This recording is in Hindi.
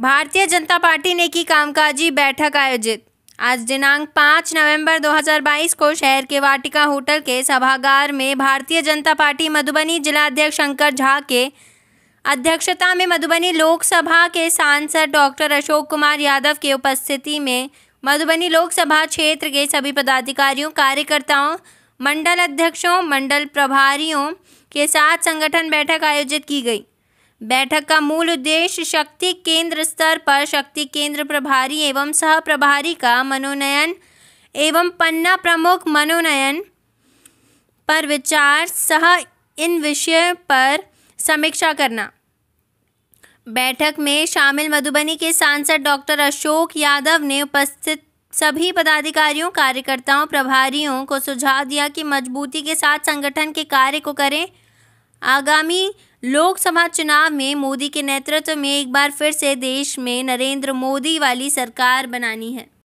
भारतीय जनता पार्टी ने की कामकाजी बैठक आयोजित आज दिनांक 5 नवंबर 2022 को शहर के वाटिका होटल के सभागार में भारतीय जनता पार्टी मधुबनी जिलाध्यक्ष शंकर झा के अध्यक्षता में मधुबनी लोकसभा के सांसद डॉक्टर अशोक कुमार यादव के उपस्थिति में मधुबनी लोकसभा क्षेत्र के सभी पदाधिकारियों कार्यकर्ताओं मंडल अध्यक्षों मंडल प्रभारियों के साथ संगठन बैठक आयोजित की गई बैठक का मूल उद्देश्य शक्ति केंद्र स्तर पर शक्ति केंद्र प्रभारी एवं सह प्रभारी का मनोनयन एवं पन्ना प्रमुख मनोनयन पर विचार सह इन विषय पर समीक्षा करना बैठक में शामिल मधुबनी के सांसद डॉक्टर अशोक यादव ने उपस्थित सभी पदाधिकारियों कार्यकर्ताओं प्रभारियों को सुझाव दिया कि मजबूती के साथ संगठन के कार्य को करें आगामी लोकसभा चुनाव में मोदी के नेतृत्व में एक बार फिर से देश में नरेंद्र मोदी वाली सरकार बनानी है